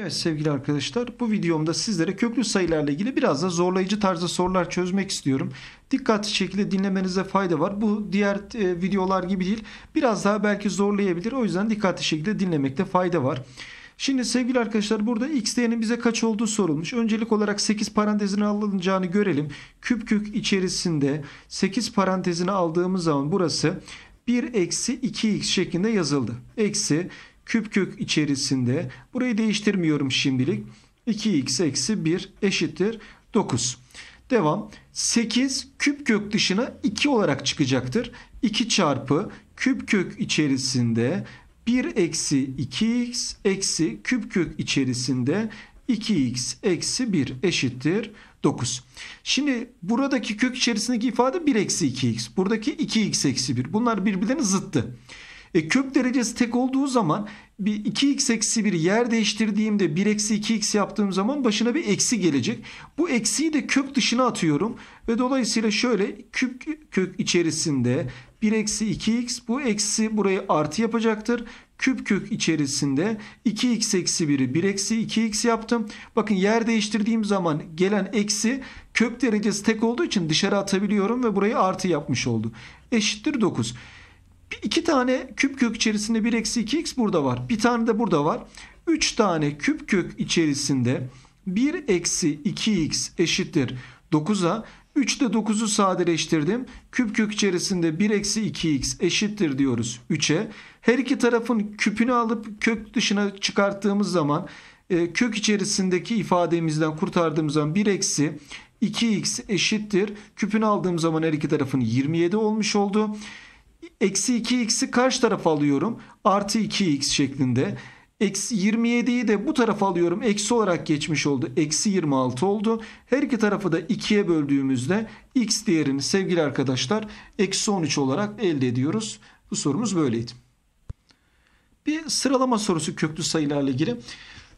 Evet sevgili arkadaşlar bu videomda sizlere köklü sayılarla ilgili biraz da zorlayıcı tarzda sorular çözmek istiyorum. Dikkatli şekilde dinlemenize fayda var. Bu diğer e, videolar gibi değil. Biraz daha belki zorlayabilir. O yüzden dikkatli şekilde dinlemekte fayda var. Şimdi sevgili arkadaşlar burada x değerinin bize kaç olduğu sorulmuş. Öncelik olarak 8 parantezine alınacağını görelim. Küp kök içerisinde 8 parantezine aldığımız zaman burası 1 eksi 2x şeklinde yazıldı. Eksi küp kök içerisinde burayı değiştirmiyorum şimdilik. 2x eksi 1 eşittir 9. Devam. 8 küp kök dışına 2 olarak çıkacaktır. 2 çarpı küp kök içerisinde 1 eksi 2x eksi küp kök içerisinde 2x eksi 1 eşittir 9. Şimdi buradaki kök içerisindeki ifade 1 eksi 2x. Buradaki 2x eksi 1. Bunlar birbirlerine zıttı. E, kök derecesi tek olduğu zaman bir 2x eksi 1 yer değiştirdiğimde 1 eksi 2x yaptığım zaman başına bir eksi gelecek. Bu eksiyi de kök dışına atıyorum ve dolayısıyla şöyle küp kök içerisinde 1 eksi 2x bu eksi burayı artı yapacaktır. Küp kök içerisinde 2x eksi 1'i 1 eksi 2x yaptım. Bakın yer değiştirdiğim zaman gelen eksi kök derecesi tek olduğu için dışarı atabiliyorum ve burayı artı yapmış oldu. Eşittir 9 iki tane küp kök içerisinde 1 eksi 2 x burada var. Bir tane de burada var. 3 tane küp kök içerisinde 1 eksi 2 x eşittir 9'a. 3 de 9'u sadeleştirdim. Küp kök içerisinde 1 eksi 2x eşittir diyoruz 3'e. Her iki tarafın küpünü alıp kök dışına çıkarttığımız zaman e, kök içerisindeki ifademizden kurtardığımız zaman 1 eksi 2x eşittir. Küpünü aldığım zaman her iki tarafın 27 olmuş oldu. Eksi 2x'i karşı tarafa alıyorum. Artı 2x şeklinde. Eksi 27'yi de bu tarafa alıyorum. Eksi olarak geçmiş oldu. Eksi 26 oldu. Her iki tarafı da 2'ye böldüğümüzde x değerini sevgili arkadaşlar eksi 13 olarak elde ediyoruz. Bu sorumuz böyleydi. Bir sıralama sorusu köklü sayılarla ilgili.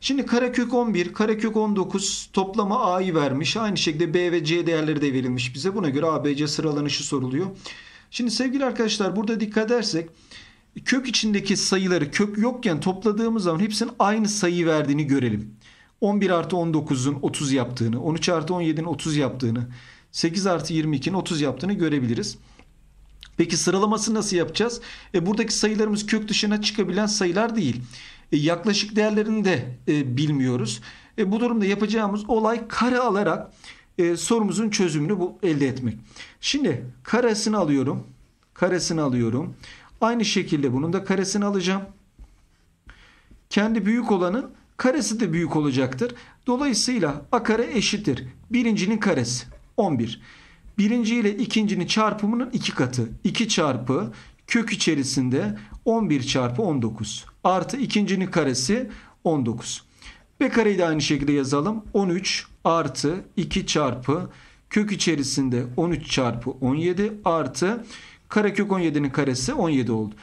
Şimdi karekök 11, karekök 19 toplama a'yı vermiş. Aynı şekilde b ve c değerleri de verilmiş bize. Buna göre A, B, C sıralanışı soruluyor. Şimdi sevgili arkadaşlar burada dikkat edersek kök içindeki sayıları kök yokken topladığımız zaman hepsinin aynı sayı verdiğini görelim. 11 artı 19'un 30 yaptığını, 13 artı 17'nin 30 yaptığını, 8 artı 22'nin 30 yaptığını görebiliriz. Peki sıralaması nasıl yapacağız? E, buradaki sayılarımız kök dışına çıkabilen sayılar değil. E, yaklaşık değerlerini de e, bilmiyoruz. E, bu durumda yapacağımız olay kare alarak e, sorumuzun çözümünü bu elde etmek. Şimdi karesini alıyorum. Karesini alıyorum. Aynı şekilde bunun da karesini alacağım. Kendi büyük olanın karesi de büyük olacaktır. Dolayısıyla a kare eşittir. Birincinin karesi 11. Birinci ile ikincinin çarpımının iki katı. 2 çarpı kök içerisinde 11 çarpı 19 artı ikincinin karesi 19. B kareyi de aynı şekilde yazalım. 13 artı 2 çarpı kök içerisinde 13 çarpı 17 artı karekök 17'nin karesi 17 oldu.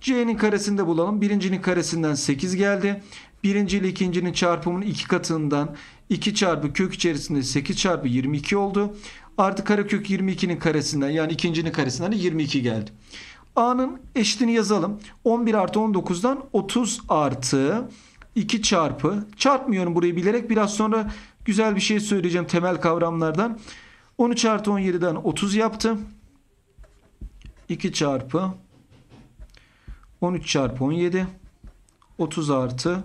C'nin karesini de bulalım. Birincinin karesinden 8 geldi. Birinci ile ikincinin çarpımının iki katından 2 çarpı kök içerisinde 8 çarpı 22 oldu. Artı karekök 22'nin karesinden yani ikincinin karesinden 22 geldi. A'nın eşitini yazalım. 11 artı 19'dan 30 artı 2 çarpı çarpmıyorum burayı bilerek biraz sonra güzel bir şey söyleyeceğim temel kavramlardan. 13 artı 17'den 30 yaptı. 2 çarpı 13 çarpı 17 30 artı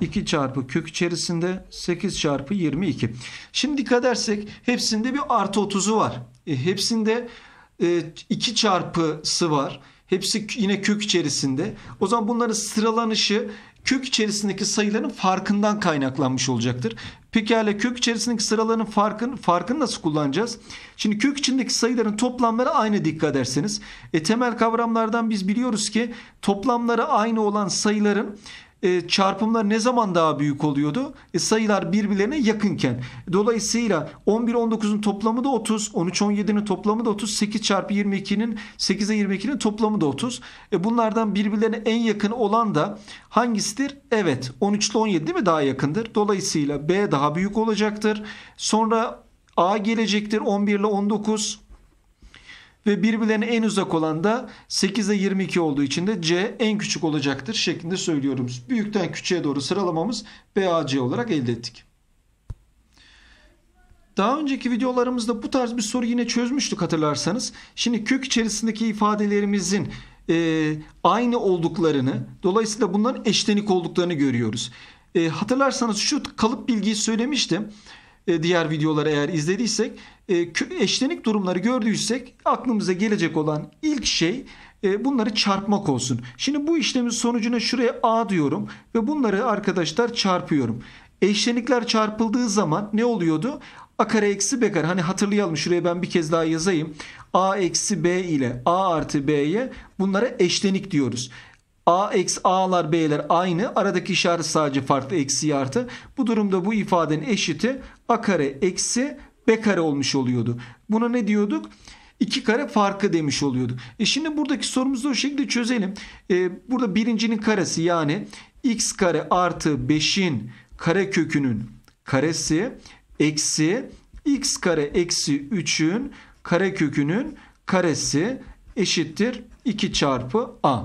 2 çarpı kök içerisinde 8 çarpı 22. Şimdi dikkat edersek hepsinde bir artı 30'u var. E, hepsinde e, 2 çarpısı var. Hepsi yine kök içerisinde. O zaman bunların sıralanışı kök içerisindeki sayıların farkından kaynaklanmış olacaktır. Pekala kök içerisindeki sıraların farkın, farkını nasıl kullanacağız? Şimdi kök içindeki sayıların toplamları aynı dikkat ederseniz. E, temel kavramlardan biz biliyoruz ki toplamları aynı olan sayıların e, çarpımlar ne zaman daha büyük oluyordu? E, sayılar birbirlerine yakınken. Dolayısıyla 11-19'un toplamı da 30, 13-17'nin toplamı da 30, 8 çarpı 22'nin 8'e 22'nin toplamı da 30. E, bunlardan birbirlerine en yakın olan da hangisidir? Evet 13 ile 17 değil mi daha yakındır? Dolayısıyla B daha büyük olacaktır. Sonra A gelecektir 11 ile 19 ve birbirlerine en uzak olan da 8'e 22 olduğu için de C en küçük olacaktır şeklinde söylüyorum. Büyükten küçüğe doğru sıralamamız BAC olarak elde ettik. Daha önceki videolarımızda bu tarz bir soru yine çözmüştük hatırlarsanız. Şimdi kök içerisindeki ifadelerimizin e, aynı olduklarını dolayısıyla bunların eşlenik olduklarını görüyoruz. E, hatırlarsanız şu kalıp bilgiyi söylemiştim. E, diğer videoları eğer izlediysek e, eşlenik durumları gördüysek aklımıza gelecek olan ilk şey e, bunları çarpmak olsun. Şimdi bu işlemin sonucuna şuraya A diyorum ve bunları arkadaşlar çarpıyorum. Eşlenikler çarpıldığı zaman ne oluyordu? A kare eksi B kare. Hani hatırlayalım şuraya ben bir kez daha yazayım. A eksi B ile A artı B'ye bunlara eşlenik diyoruz. A eksi A'lar B'ler aynı. Aradaki işaret sadece farklı eksi artı. Bu durumda bu ifadenin eşiti a kare eksi b kare olmuş oluyordu. Buna ne diyorduk? iki kare farkı demiş oluyorduk. E şimdi buradaki sorumuzu o şekilde çözelim. E, burada birincinin karesi yani x kare artı 5'in kare kökünün karesi eksi x kare eksi 3'ün kare kökünün karesi eşittir 2 çarpı a.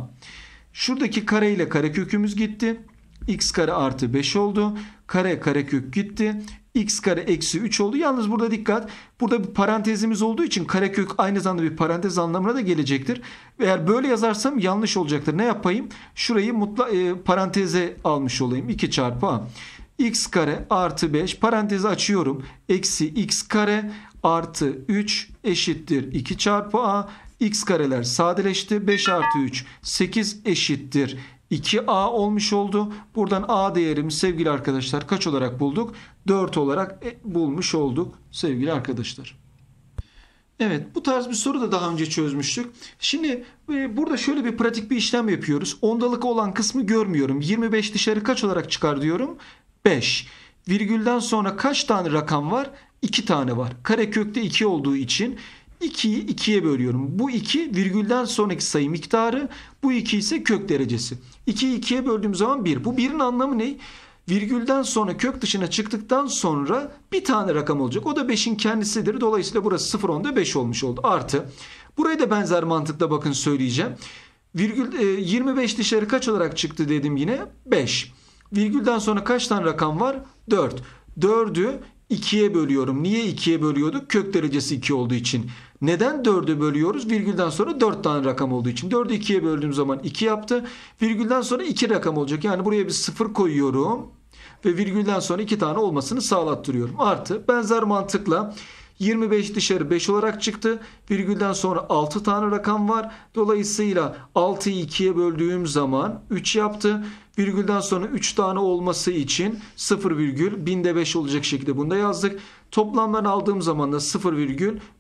Şuradaki kare ile kare kökümüz gitti. x kare artı 5 oldu. Kare kare kök gitti x kare eksi 3 oldu. Yalnız burada dikkat burada bir parantezimiz olduğu için karekök aynı zamanda bir parantez anlamına da gelecektir. Eğer böyle yazarsam yanlış olacaktır. Ne yapayım? Şurayı mutla, e, paranteze almış olayım. 2 çarpı a. x kare artı 5 parantezi açıyorum. Eksi x kare artı 3 eşittir 2 çarpı a. x kareler sadeleşti. 5 artı 3 8 eşittir 2A olmuş oldu. Buradan A değerimiz sevgili arkadaşlar kaç olarak bulduk? 4 olarak e, bulmuş olduk sevgili arkadaşlar. Evet bu tarz bir soru da daha önce çözmüştük. Şimdi e, burada şöyle bir pratik bir işlem yapıyoruz. Ondalık olan kısmı görmüyorum. 25 dışarı kaç olarak çıkar diyorum? 5. Virgülden sonra kaç tane rakam var? 2 tane var. Karekökte 2 olduğu için 2'yi 2'ye bölüyorum. Bu 2 virgülden sonraki sayı miktarı. Bu 2 ise kök derecesi. 2'yi 2'ye böldüğüm zaman 1. Bu 1'in anlamı ne? Virgülden sonra kök dışına çıktıktan sonra bir tane rakam olacak. O da 5'in kendisidir. Dolayısıyla burası 0 onda 5 olmuş oldu. Artı. Buraya da benzer mantıkla bakın söyleyeceğim. Virgül 25 e, dışarı kaç olarak çıktı dedim yine? 5. Virgülden sonra kaç tane rakam var? 4. 4'ü 2'ye bölüyorum. Niye 2'ye bölüyorduk? Kök derecesi 2 olduğu için. Neden 4'ü bölüyoruz? Virgülden sonra 4 tane rakam olduğu için. 4'ü 2'ye böldüğüm zaman 2 yaptı. Virgülden sonra 2 rakam olacak. Yani buraya bir 0 koyuyorum ve virgülden sonra 2 tane olmasını sağlattırıyorum. Artı benzer mantıkla 25 dışarı 5 olarak çıktı. Virgülden sonra 6 tane rakam var. Dolayısıyla 6'yı 2'ye böldüğüm zaman 3 yaptı. Virgülden sonra 3 tane olması için 0 virgül binde 5 olacak şekilde bunu da yazdık. Toplamdan aldığım zaman da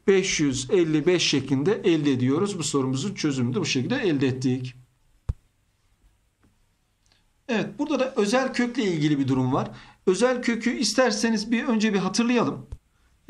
555 şeklinde elde ediyoruz. Bu sorumuzun çözümünü de bu şekilde elde ettik. Evet burada da özel kökle ilgili bir durum var. Özel kökü isterseniz bir önce bir hatırlayalım.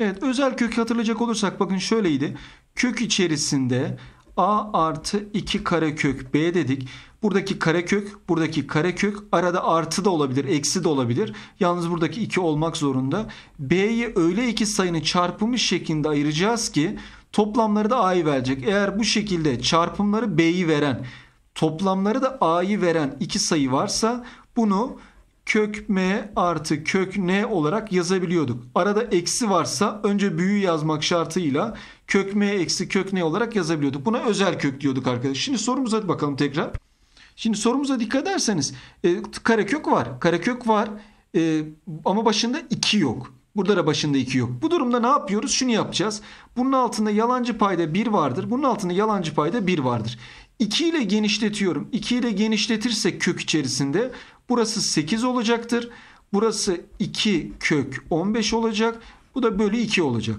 Evet özel kökü hatırlayacak olursak bakın şöyleydi. Kök içerisinde a artı 2 karekök b dedik. Buradaki karekök, buradaki karekök arada artı da olabilir, eksi de olabilir. Yalnız buradaki 2 olmak zorunda. B'yi öyle iki sayını çarpımı şeklinde ayıracağız ki toplamları da a'yı verecek. Eğer bu şekilde çarpımları b'yi veren, toplamları da a'yı veren iki sayı varsa bunu kök m artı kök n olarak yazabiliyorduk. Arada eksi varsa önce büyü yazmak şartıyla kök m eksi kök n olarak yazabiliyorduk. Buna özel kök diyorduk arkadaşlar. Şimdi sorumuza bakalım tekrar. Şimdi sorumuza dikkat ederseniz e, karekök var. Karekök var e, ama başında 2 yok. Burada da başında 2 yok. Bu durumda ne yapıyoruz? Şunu yapacağız. Bunun altında yalancı payda 1 vardır. Bunun altında yalancı payda 1 vardır. 2 ile genişletiyorum. 2 ile genişletirsek kök içerisinde burası 8 olacaktır. Burası 2 kök 15 olacak. Bu da bölü 2 olacak.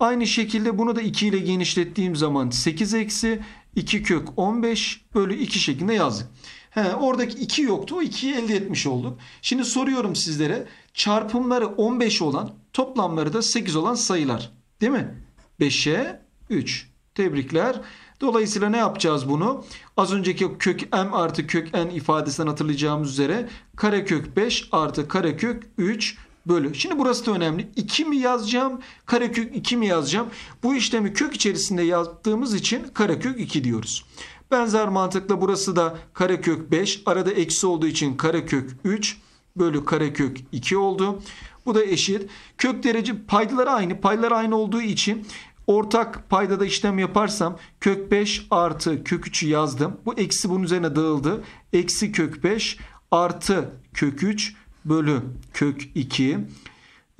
Aynı şekilde bunu da 2 ile genişlettiğim zaman 8 eksi 2 kök 15 bölü 2 şeklinde yazdık. He, oradaki 2 yoktu. O 2'yi elde etmiş olduk. Şimdi soruyorum sizlere çarpımları 15 olan toplamları da 8 olan sayılar. Değil mi? 5'e 3. Tebrikler. Dolayısıyla ne yapacağız bunu? Az önceki kök m artı kök n ifadesinden hatırlayacağımız üzere karekök 5 artı karekök 3 bölü. Şimdi burası da önemli. 2 mi yazacağım? Karekök 2 mi yazacağım? Bu işlemi kök içerisinde yaptığımız için karekök 2 diyoruz. Benzer mantıkla burası da karekök 5. Arada eksi olduğu için karekök 3 bölü karekök 2 oldu. Bu da eşit. Kök derece paydaları aynı. Paydalar aynı olduğu için Ortak paydada işlem yaparsam kök 5 artı kök 3'ü yazdım. Bu eksi bunun üzerine dağıldı. Eksi kök 5 artı kök 3 bölü kök 2.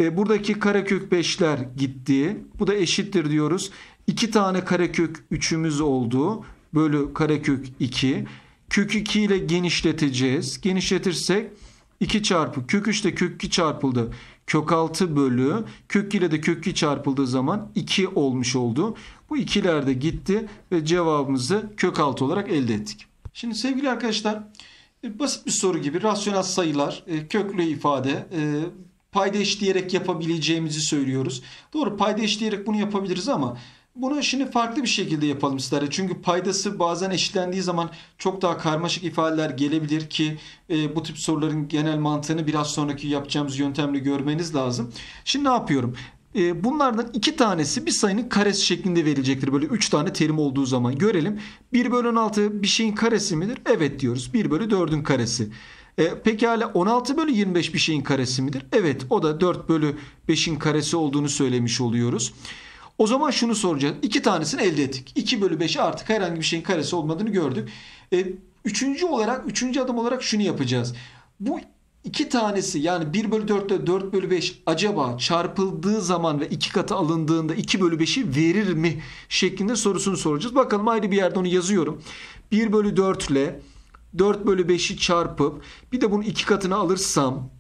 E, buradaki karekök 5'ler gitti. Bu da eşittir diyoruz. 2 tane karekök 3'ümüz oldu. Bölü karekök 2. Kök 2 ile genişleteceğiz. Genişletirsek 2 çarpı kök 3 ile kök 2 çarpıldı kök 6 bölü kök ile de kök 2 çarpıldığı zaman 2 olmuş oldu. Bu ikiler de gitti ve cevabımızı kök 6 olarak elde ettik. Şimdi sevgili arkadaşlar e, basit bir soru gibi rasyonel sayılar, e, köklü ifade, e, payda eşleyerek yapabileceğimizi söylüyoruz. Doğru payda eşleyerek bunu yapabiliriz ama bunu şimdi farklı bir şekilde yapalım isterdi. Çünkü paydası bazen eşitlendiği zaman çok daha karmaşık ifadeler gelebilir ki e, bu tip soruların genel mantığını biraz sonraki yapacağımız yöntemle görmeniz lazım. Şimdi ne yapıyorum? E, bunlardan iki tanesi bir sayının karesi şeklinde verilecektir. Böyle üç tane terim olduğu zaman görelim. 1 bölü 16 bir şeyin karesi midir? Evet diyoruz. 1 bölü 4'ün karesi. E, pekala 16 bölü 25 bir şeyin karesi midir? Evet o da 4 bölü 5'in karesi olduğunu söylemiş oluyoruz. O zaman şunu soracağız. İki tanesini elde ettik. 2 bölü 5'i artık herhangi bir şeyin karesi olmadığını gördük. E, üçüncü olarak, üçüncü adım olarak şunu yapacağız. Bu iki tanesi yani 1 bölü 4 ile 4 bölü 5 acaba çarpıldığı zaman ve iki katı alındığında 2 bölü 5'i verir mi şeklinde sorusunu soracağız. Bakalım ayrı bir yerde onu yazıyorum. 1 bölü 4 ile 4 bölü 5'i çarpıp bir de bunun iki katını alırsam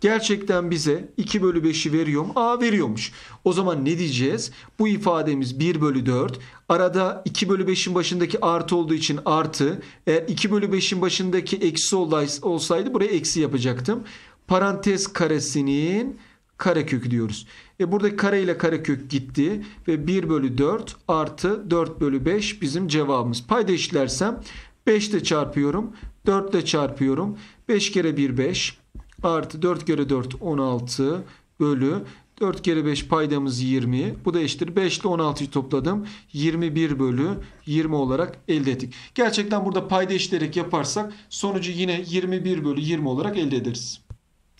gerçekten bize 2 bölü 5'i veriyor mu? Aa veriyormuş. O zaman ne diyeceğiz? Bu ifademiz 1 bölü 4. Arada 2 bölü 5'in başındaki artı olduğu için artı. Eğer 2 bölü 5'in başındaki eksi olsaydı buraya eksi yapacaktım. Parantez karesinin karekökü diyoruz. E buradaki kare ile karekök gitti ve 1 bölü 4 artı 4 bölü 5 bizim cevabımız. Payda işlersem 5 ile çarpıyorum. 4 ile çarpıyorum. 5 kere 1 5. Artı 4 kere 4 16 bölü 4 kere 5 paydamız 20. Bu da eşittir. 5 ile 16'yı topladım. 21 bölü 20 olarak elde ettik. Gerçekten burada payda eşitleyerek yaparsak sonucu yine 21 bölü 20 olarak elde ederiz.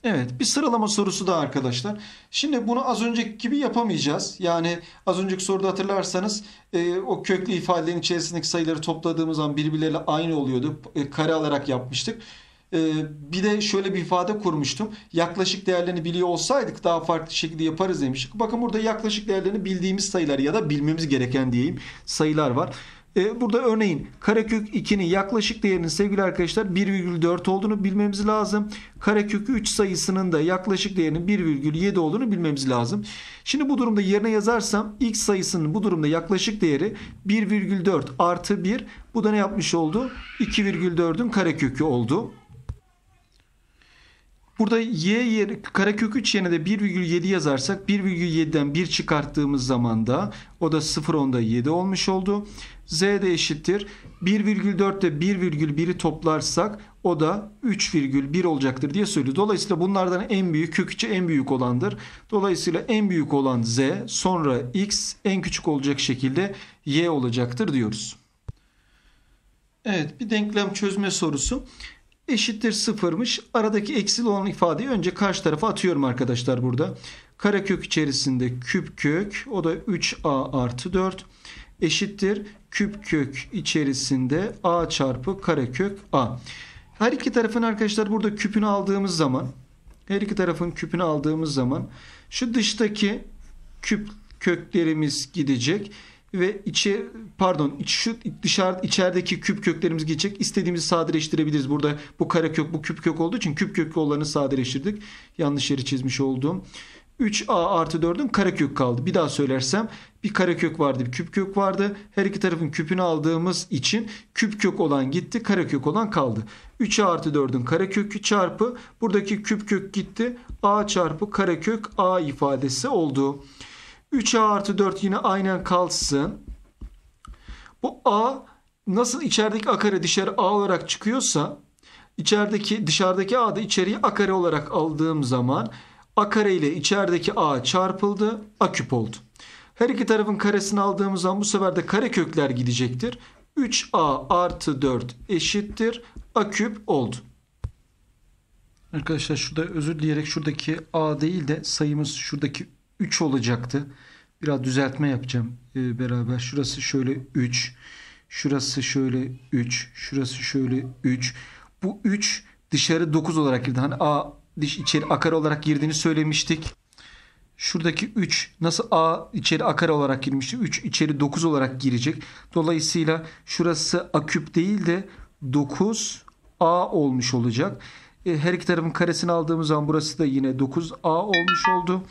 Evet bir sıralama sorusu da arkadaşlar. Şimdi bunu az önceki gibi yapamayacağız. Yani az önceki soruda hatırlarsanız e, o köklü ifadelerin içerisindeki sayıları topladığımız zaman birbirleriyle aynı oluyordu. E, kare alarak yapmıştık. Ee, bir de şöyle bir ifade kurmuştum. Yaklaşık değerlerini biliyor olsaydık daha farklı şekilde yaparız demiştik. Bakın burada yaklaşık değerlerini bildiğimiz sayılar ya da bilmemiz gereken diyeyim sayılar var. Ee, burada örneğin karekök 2'nin yaklaşık değerinin sevgili arkadaşlar 1,4 olduğunu bilmemiz lazım. Karekök 3 sayısının da yaklaşık değerinin 1,7 olduğunu bilmemiz lazım. Şimdi bu durumda yerine yazarsam x sayısının bu durumda yaklaşık değeri 1,4 artı 1. Bu da ne yapmış oldu? 2,4'ün karekökü oldu. Burada y yeri, karekök 3 yerine de 1,7 yazarsak 1,7'den 1 çıkarttığımız zaman da o da 0,10'da 7 olmuş oldu. z de eşittir. 1,4 ile 1,1'i toplarsak o da 3,1 olacaktır diye söylüyor. Dolayısıyla bunlardan en büyük kök 3'ü en büyük olandır. Dolayısıyla en büyük olan z sonra x en küçük olacak şekilde y olacaktır diyoruz. Evet bir denklem çözme sorusu eşittir sıfırmış. Aradaki eksili olan ifadeyi önce karşı tarafa atıyorum arkadaşlar burada. Karekök içerisinde küp kök o da 3a artı 4 eşittir küp kök içerisinde a çarpı karekök a. Her iki tarafın arkadaşlar burada küpünü aldığımız zaman her iki tarafın küpünü aldığımız zaman şu dıştaki küp köklerimiz gidecek ve içi pardon iç şu dışarı içerideki küp köklerimiz geçecek. İstediğimizi sadeleştirebiliriz. Burada bu kare kök bu küp kök olduğu için küp kök yollarını sadeleştirdik. Yanlış yeri çizmiş oldum 3a artı 4'ün kök kaldı. Bir daha söylersem bir kare kök vardı bir küp kök vardı. Her iki tarafın küpünü aldığımız için küp kök olan gitti kare kök olan kaldı. 3a artı 4'ün kökü çarpı buradaki küp kök gitti. a çarpı kare kök a ifadesi oldu. 3a artı 4 yine aynen kalsın. Bu a nasıl içerideki a kare dışarı a olarak çıkıyorsa içerideki dışarıdaki a da içeriği a kare olarak aldığım zaman a kare ile içerideki a çarpıldı a küp oldu. Her iki tarafın karesini aldığımız zaman bu sefer de kare kökler gidecektir. 3a artı 4 eşittir a küp oldu. Arkadaşlar şurada özür dileyerek şuradaki a değil de sayımız şuradaki 3 olacaktı. Biraz düzeltme yapacağım e, beraber. Şurası şöyle 3. Şurası şöyle 3. Şurası şöyle 3. Bu 3 dışarı 9 olarak girdi. Hani A diş içeri akar olarak girdiğini söylemiştik. Şuradaki 3 nasıl A içeri akar olarak girmişti. 3 içeri 9 olarak girecek. Dolayısıyla şurası aküp değil de 9 A olmuş olacak. E, her iki tarafın karesini aldığımız zaman burası da yine 9A olmuş oldu.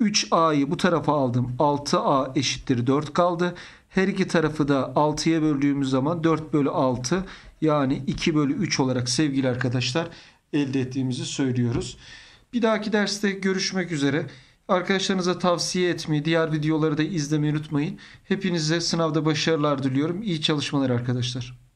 3A'yı bu tarafa aldım. 6A eşittir 4 kaldı. Her iki tarafı da 6'ya böldüğümüz zaman 4 bölü 6 yani 2 bölü 3 olarak sevgili arkadaşlar elde ettiğimizi söylüyoruz. Bir dahaki derste görüşmek üzere. Arkadaşlarınıza tavsiye etmeyi, diğer videoları da izlemeyi unutmayın. Hepinize sınavda başarılar diliyorum. İyi çalışmalar arkadaşlar.